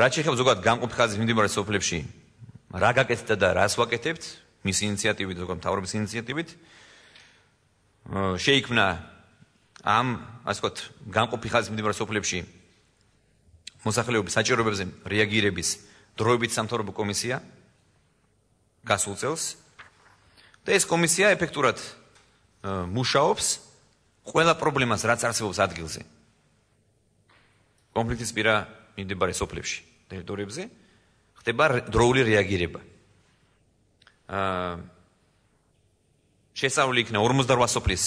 რაც შეიძლება ზოგადად გამყოფხაზის მიმდებარე სოფლებში რა გაკეთეთ და რას ვაკეთებთ მის ინიციატივით ზოგადად თავრობის ინიციატივით შეიქმნა ამ ასე ვთქვათ გამყოფხაზის მიმდებარე სოფლებში მოსახლეობის საჭიროებებზე რეაგირების დროებით სამთავრობო კომისია გასულ წელს და ეს კომისია ეფექტურად მუშაობს ყველა პრობლემას რაც არსებობს ადგილზე კონფლიქტის პირა მიმდებარე სოფლებში ტერიტორიებზე ხდება დროული რეაგირება. აა შესაძლოა იქნა 48 სოფლის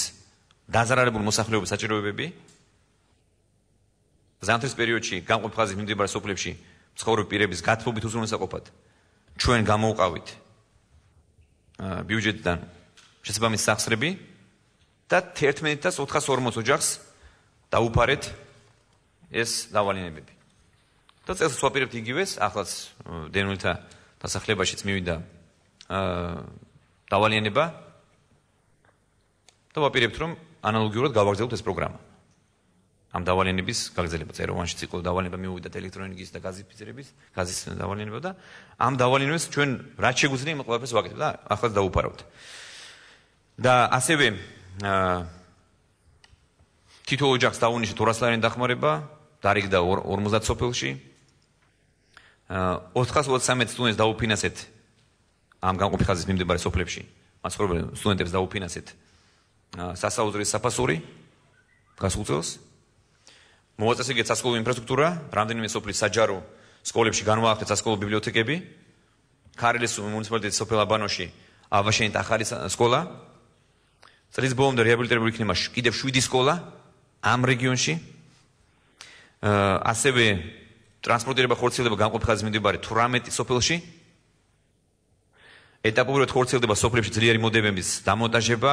დაზარალებულ მოსახლეობის საჭიროებები. ზანტრის პერიოდში გამყოფ ხაზის მიმდებარე სოფლებში მცხოვრები პირების გათბობით უზრუნველსაყოფად ჩვენ გამოვყავით აა ბიუჯეტიდან შესაბამის სახსრები და 11.440 ოჯახს დაუფარეთ ეს დავალინებები. და წელს სვაპირებთ იგივეს, ახლაც დენულთა დასახლებაშიც მივიდა აა დავალიანება. და ვაპირებთ, რომ ანალოგიურად გავაგრძელოთ ეს პროგრამა. ამ დავალიანების გაგრძელება წეროვანშიც იყო დავალიანება მივიდა ელექტრონიკის და გაზის ფიზერების, გაზის დავალიანება და ამ დავალიანებს ჩვენ რაც შეგვიძლია იმ ყველაფერს ვაკეთებთ და ახლაც დავუფარავთ. და ასევე აა თითო ოჯახს დაუნიშნეთ 200 ლარიანი დახმარება, დარიგდა 50 სოფელში, აა 923 სტუდენტს დაუფინანსეთ ამ განყოფილების მიმდებარე სოფლებში მაცხოვრებელ სტუდენტებს დაუფინანსეთ სასაუზრის საფასური გასულწელს მოვაწესეთ გასაკვირი ინფრასტრუქტურა რამდენიმე სოფლის საჯარო სკოლებში განვაახლეთ სასკოლო ბიბლიოთეკები ქარელის მუნიციპალიტეტის სოფელ აბანოში აბაშენი ახალი სკოლა წლის ბოლომდე რეაბილიტირებული იქნება კიდევ 7 სკოლა ამ რეგიონში ასევე ტრანსპორტირება ხორციელდება განყოფილებაზე მიმდებარე 18 სოფელში. ეტაპობრივად ხორციელდება სოფლებში ძლიერი მოდებების დამონტაჟება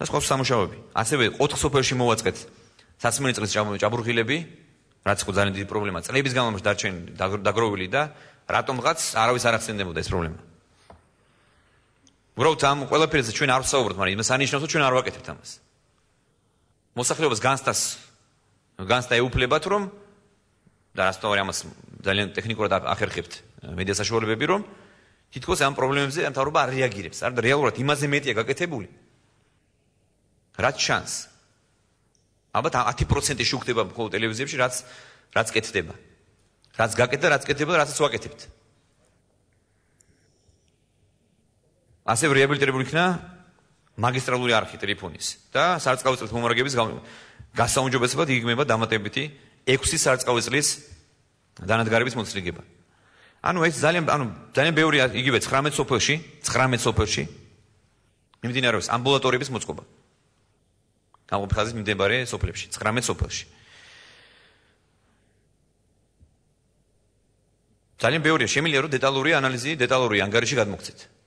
და სხვა სამუშაოები. ასევე 4 სოფელში მოვაწყეთ სასმელი წყლის ჭაბურღილები, რაც ხო ძალიან დიდი პრობლემა წლების განმავლობაში დარჩენ დაგროვილი და რატომღაც არავის არ ახსენდებოდა ეს პრობლემა. უბრალოდ ამ ყველაფერზე ჩვენ არ ვსაუბრობთ, მაგრამ იმას ანიშნავს, რომ ჩვენ არ ვაკეთებთ ამას. მოსახლეობის განსტას განსტა ეუფლებათ, რომ და რასწორი ამას ძალიან ტექნიკურად ახერხებთ მედია э, საშუალებები რომ თითქოს ამ პრობლემებზე ამთავრობა არეაგირებს. არ რეალურად იმაზე მეტია გაკეთებული. რაც შანს. ალბათ 10% შეგხდება მხოლოდ ტელევიზიებში, რაც რაც კეთდება. რაც გაკეთდა, რაც კეთდება, რასაც ვაკეთებთ. ასე რეაბილიტირებული იქნა მაგისტრალური არქი ტრიფონის და სარწყავ წელთ მომარაგების გასაუმჯობესება იგმება დამატებითი 6 სარწყავი წლის დანადგარების მოსრიგება. ანუ ეს ძალიან ანუ ძალიან ბევრი იგივე 19 სოფელში, 19 სოფელში მიმდინარეობს ამბულატორიების მოწყობა. გამოფხაზის მიმდებარე სოფლებში, 19 სოფელში. ძალიან ბევრია, შემიძლია რომ დეტალური ანალიზი, დეტალური ანგარიში გადმოგცეთ.